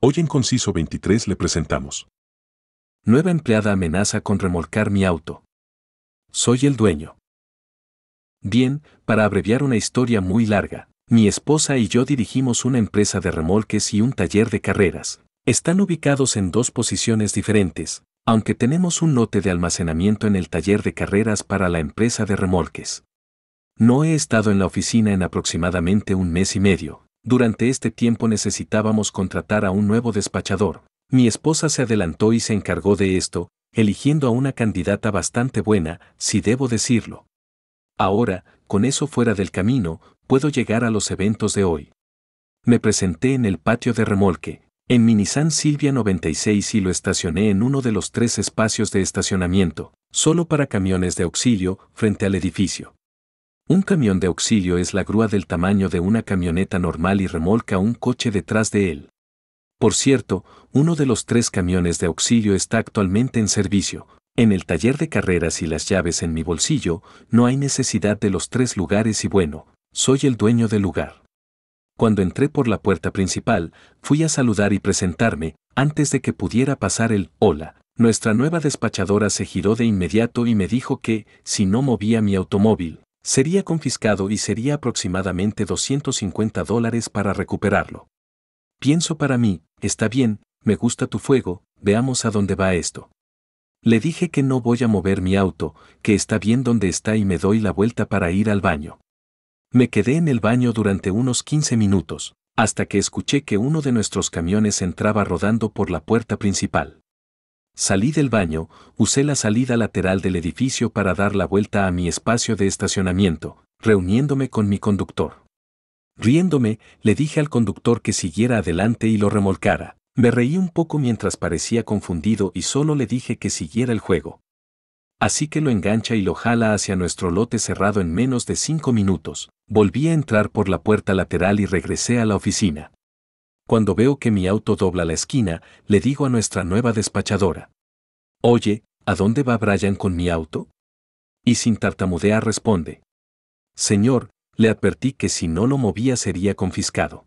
Hoy en Conciso 23 le presentamos. Nueva empleada amenaza con remolcar mi auto. Soy el dueño. Bien, para abreviar una historia muy larga, mi esposa y yo dirigimos una empresa de remolques y un taller de carreras. Están ubicados en dos posiciones diferentes, aunque tenemos un lote de almacenamiento en el taller de carreras para la empresa de remolques. No he estado en la oficina en aproximadamente un mes y medio, durante este tiempo necesitábamos contratar a un nuevo despachador. Mi esposa se adelantó y se encargó de esto, eligiendo a una candidata bastante buena, si debo decirlo. Ahora, con eso fuera del camino, puedo llegar a los eventos de hoy. Me presenté en el patio de remolque, en mi Silvia 96 y lo estacioné en uno de los tres espacios de estacionamiento, solo para camiones de auxilio, frente al edificio. Un camión de auxilio es la grúa del tamaño de una camioneta normal y remolca un coche detrás de él. Por cierto, uno de los tres camiones de auxilio está actualmente en servicio. En el taller de carreras y las llaves en mi bolsillo, no hay necesidad de los tres lugares y bueno, soy el dueño del lugar. Cuando entré por la puerta principal, fui a saludar y presentarme, antes de que pudiera pasar el hola. Nuestra nueva despachadora se giró de inmediato y me dijo que, si no movía mi automóvil, sería confiscado y sería aproximadamente 250 dólares para recuperarlo. Pienso para mí, está bien, me gusta tu fuego, veamos a dónde va esto. Le dije que no voy a mover mi auto, que está bien donde está y me doy la vuelta para ir al baño. Me quedé en el baño durante unos 15 minutos, hasta que escuché que uno de nuestros camiones entraba rodando por la puerta principal. Salí del baño, usé la salida lateral del edificio para dar la vuelta a mi espacio de estacionamiento, reuniéndome con mi conductor. Riéndome, le dije al conductor que siguiera adelante y lo remolcara. Me reí un poco mientras parecía confundido y solo le dije que siguiera el juego. Así que lo engancha y lo jala hacia nuestro lote cerrado en menos de cinco minutos. Volví a entrar por la puerta lateral y regresé a la oficina cuando veo que mi auto dobla la esquina, le digo a nuestra nueva despachadora. Oye, ¿a dónde va Brian con mi auto? Y sin tartamudear responde. Señor, le advertí que si no lo movía sería confiscado.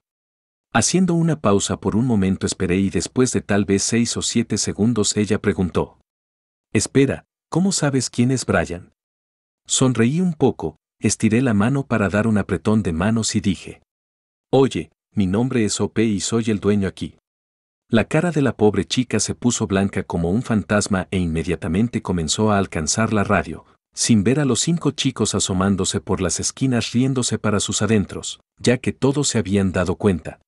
Haciendo una pausa por un momento esperé y después de tal vez seis o siete segundos ella preguntó. Espera, ¿cómo sabes quién es Brian? Sonreí un poco, estiré la mano para dar un apretón de manos y dije. Oye, mi nombre es OP y soy el dueño aquí. La cara de la pobre chica se puso blanca como un fantasma e inmediatamente comenzó a alcanzar la radio, sin ver a los cinco chicos asomándose por las esquinas riéndose para sus adentros, ya que todos se habían dado cuenta.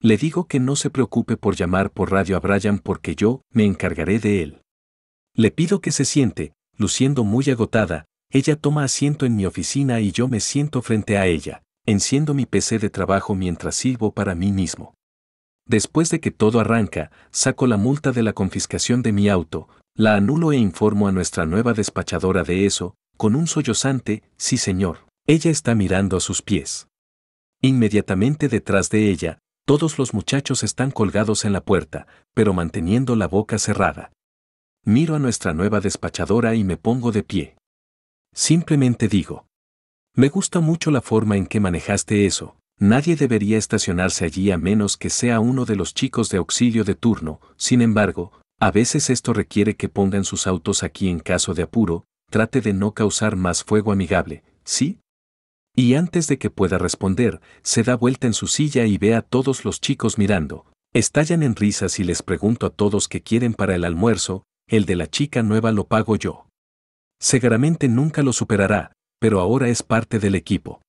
Le digo que no se preocupe por llamar por radio a Brian porque yo me encargaré de él. Le pido que se siente, luciendo muy agotada, ella toma asiento en mi oficina y yo me siento frente a ella, Enciendo mi PC de trabajo mientras sirvo para mí mismo. Después de que todo arranca, saco la multa de la confiscación de mi auto, la anulo e informo a nuestra nueva despachadora de eso, con un sollozante, sí señor. Ella está mirando a sus pies. Inmediatamente detrás de ella, todos los muchachos están colgados en la puerta, pero manteniendo la boca cerrada. Miro a nuestra nueva despachadora y me pongo de pie. Simplemente digo, me gusta mucho la forma en que manejaste eso. Nadie debería estacionarse allí a menos que sea uno de los chicos de auxilio de turno. Sin embargo, a veces esto requiere que pongan sus autos aquí en caso de apuro. Trate de no causar más fuego amigable, ¿sí? Y antes de que pueda responder, se da vuelta en su silla y ve a todos los chicos mirando. Estallan en risas y les pregunto a todos qué quieren para el almuerzo, el de la chica nueva lo pago yo. Seguramente nunca lo superará, pero ahora es parte del equipo.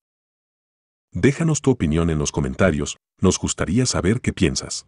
Déjanos tu opinión en los comentarios, nos gustaría saber qué piensas.